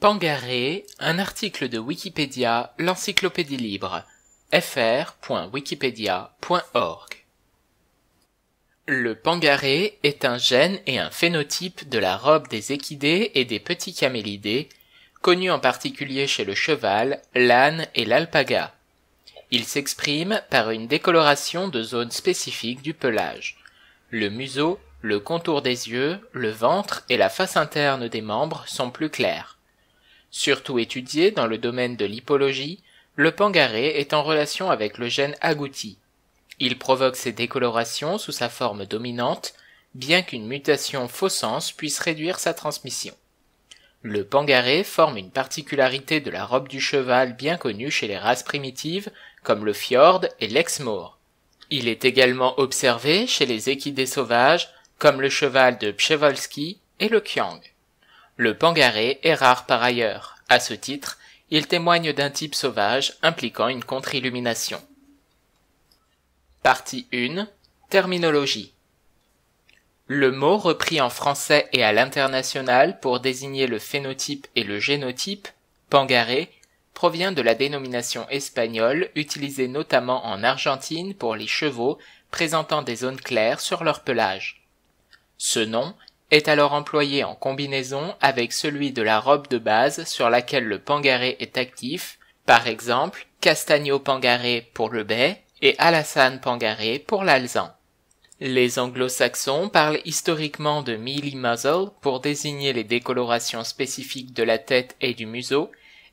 Pangaré, un article de Wikipédia, l'encyclopédie libre, fr.wikipedia.org. Le pangaré est un gène et un phénotype de la robe des équidés et des petits camélidés, connu en particulier chez le cheval, l'âne et l'alpaga. Il s'exprime par une décoloration de zones spécifiques du pelage. Le museau, le contour des yeux, le ventre et la face interne des membres sont plus clairs. Surtout étudié dans le domaine de l'hypologie, le pangaré est en relation avec le gène agouti. Il provoque ses décolorations sous sa forme dominante, bien qu'une mutation faux-sens puisse réduire sa transmission. Le pangaré forme une particularité de la robe du cheval bien connue chez les races primitives comme le fjord et l'exmoor. Il est également observé chez les équidés sauvages comme le cheval de Pchevolski et le kiang. Le pangaré est rare par ailleurs. À ce titre, il témoigne d'un type sauvage impliquant une contre-illumination. Partie 1 Terminologie Le mot repris en français et à l'international pour désigner le phénotype et le génotype, pangaré, provient de la dénomination espagnole utilisée notamment en Argentine pour les chevaux présentant des zones claires sur leur pelage. Ce nom est alors employé en combinaison avec celui de la robe de base sur laquelle le pangaré est actif, par exemple Castagno pangaré pour le bai et Alassane pangaré pour l'Alzan. Les anglo-saxons parlent historiquement de mealy muzzle pour désigner les décolorations spécifiques de la tête et du museau,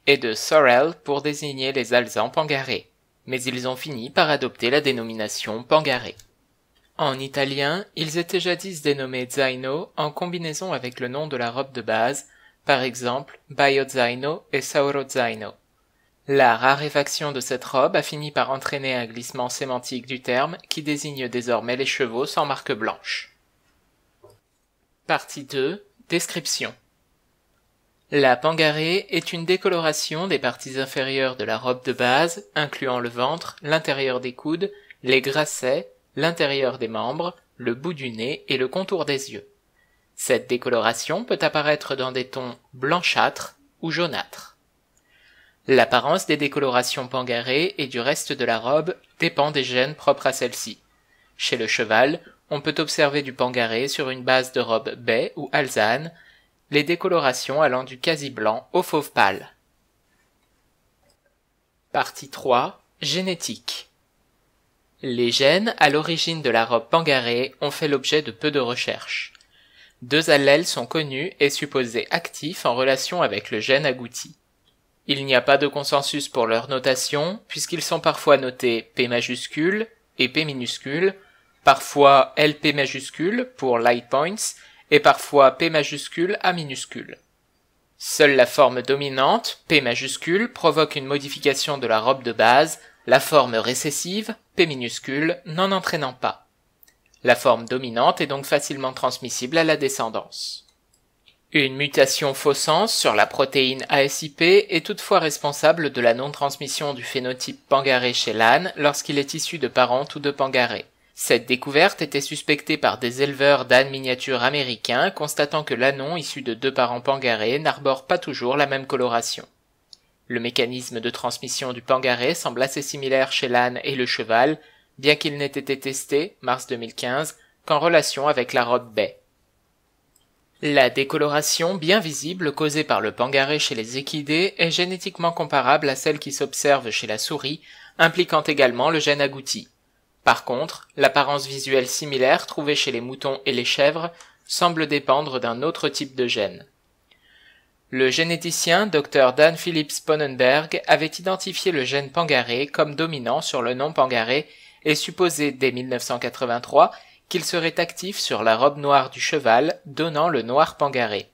et de sorrel pour désigner les alzans pangarés. Mais ils ont fini par adopter la dénomination pangaré. En italien, ils étaient jadis dénommés zaino en combinaison avec le nom de la robe de base, par exemple « zaino et sauro zaino. La raréfaction de cette robe a fini par entraîner un glissement sémantique du terme qui désigne désormais les chevaux sans marque blanche. Partie 2 Description La pangarée est une décoloration des parties inférieures de la robe de base, incluant le ventre, l'intérieur des coudes, les grassets, l'intérieur des membres, le bout du nez et le contour des yeux. Cette décoloration peut apparaître dans des tons blanchâtres ou jaunâtres. L'apparence des décolorations pangarées et du reste de la robe dépend des gènes propres à celle-ci. Chez le cheval, on peut observer du pangaré sur une base de robe baie ou alzane, les décolorations allant du quasi blanc au fauve pâle. Partie 3. Génétique. Les gènes à l'origine de la robe pangarée ont fait l'objet de peu de recherches. Deux allèles sont connus et supposés actifs en relation avec le gène agouti. Il n'y a pas de consensus pour leur notation, puisqu'ils sont parfois notés P majuscule et P minuscule, parfois LP majuscule pour light points, et parfois P majuscule A minuscule. Seule la forme dominante, P majuscule, provoque une modification de la robe de base la forme récessive, P minuscule, n'en entraînant pas. La forme dominante est donc facilement transmissible à la descendance. Une mutation sens sur la protéine ASIP est toutefois responsable de la non-transmission du phénotype pangaré chez l'âne lorsqu'il est issu de parents ou de pangaré. Cette découverte était suspectée par des éleveurs d'ânes miniatures américains constatant que l'anon issu de deux parents pangarés n'arbore pas toujours la même coloration. Le mécanisme de transmission du pangaré semble assez similaire chez l'âne et le cheval, bien qu'il n'ait été testé, mars 2015, qu'en relation avec la robe baie. La décoloration bien visible causée par le pangaré chez les équidés est génétiquement comparable à celle qui s'observe chez la souris, impliquant également le gène agouti. Par contre, l'apparence visuelle similaire trouvée chez les moutons et les chèvres semble dépendre d'un autre type de gène. Le généticien Dr Dan phillips Sponenberg avait identifié le gène pangaré comme dominant sur le nom pangaré et supposé dès 1983 qu'il serait actif sur la robe noire du cheval, donnant le noir pangaré.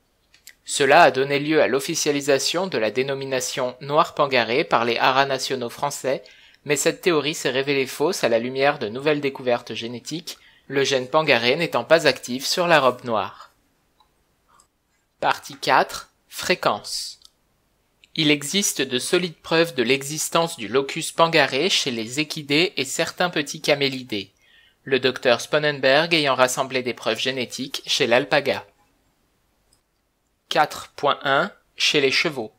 Cela a donné lieu à l'officialisation de la dénomination noir pangaré par les haras nationaux français, mais cette théorie s'est révélée fausse à la lumière de nouvelles découvertes génétiques, le gène pangaré n'étant pas actif sur la robe noire. Partie 4 Fréquence. Il existe de solides preuves de l'existence du locus pangaré chez les équidés et certains petits camélidés, le docteur Sponenberg ayant rassemblé des preuves génétiques chez l'alpaga. 4.1 Chez les chevaux.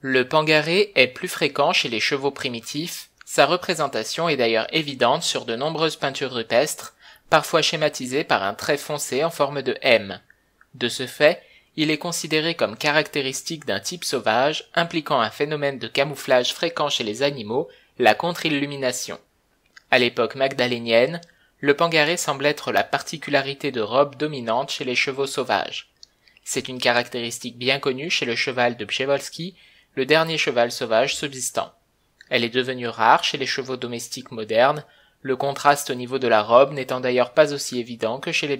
Le pangaré est plus fréquent chez les chevaux primitifs, sa représentation est d'ailleurs évidente sur de nombreuses peintures rupestres, parfois schématisées par un trait foncé en forme de M. De ce fait, il est considéré comme caractéristique d'un type sauvage impliquant un phénomène de camouflage fréquent chez les animaux, la contre-illumination. À l'époque magdalénienne, le pangaré semble être la particularité de robe dominante chez les chevaux sauvages. C'est une caractéristique bien connue chez le cheval de bjewalski le dernier cheval sauvage subsistant. Elle est devenue rare chez les chevaux domestiques modernes, le contraste au niveau de la robe n'étant d'ailleurs pas aussi évident que chez les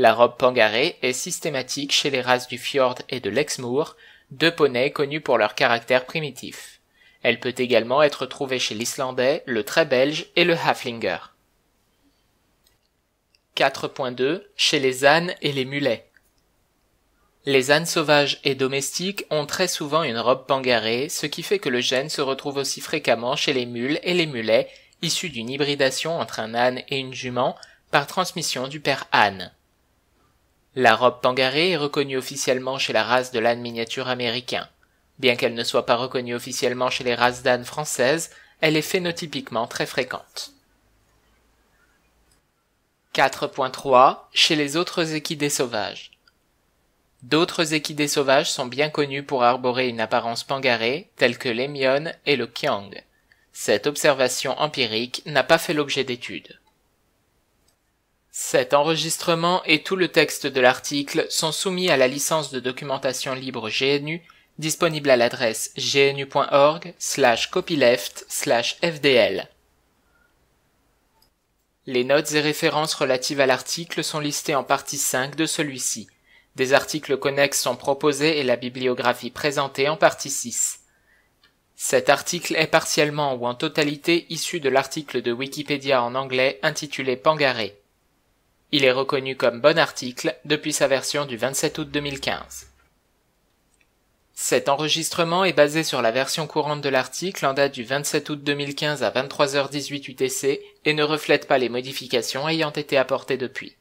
la robe pangarée est systématique chez les races du fjord et de l'exmoor, deux poneys connus pour leur caractère primitif. Elle peut également être trouvée chez l'islandais, le très belge et le haflinger. 4.2 Chez les ânes et les mulets. Les ânes sauvages et domestiques ont très souvent une robe pangarée, ce qui fait que le gène se retrouve aussi fréquemment chez les mules et les mulets, issus d'une hybridation entre un âne et une jument par transmission du père âne. La robe pangarée est reconnue officiellement chez la race de l'âne miniature américain. Bien qu'elle ne soit pas reconnue officiellement chez les races d'ânes françaises, elle est phénotypiquement très fréquente. 4.3 Chez les autres équidés sauvages. D'autres équidés sauvages sont bien connus pour arborer une apparence pangarée, telles que l'émione et le kiang. Cette observation empirique n'a pas fait l'objet d'études. Cet enregistrement et tout le texte de l'article sont soumis à la licence de documentation libre GNU disponible à l'adresse gnu.org slash copyleft slash fdl. Les notes et références relatives à l'article sont listées en partie 5 de celui-ci. Des articles connexes sont proposés et la bibliographie présentée en partie 6. Cet article est partiellement ou en totalité issu de l'article de Wikipédia en anglais intitulé Pangaré. Il est reconnu comme bon article depuis sa version du 27 août 2015. Cet enregistrement est basé sur la version courante de l'article en date du 27 août 2015 à 23h18 UTC et ne reflète pas les modifications ayant été apportées depuis.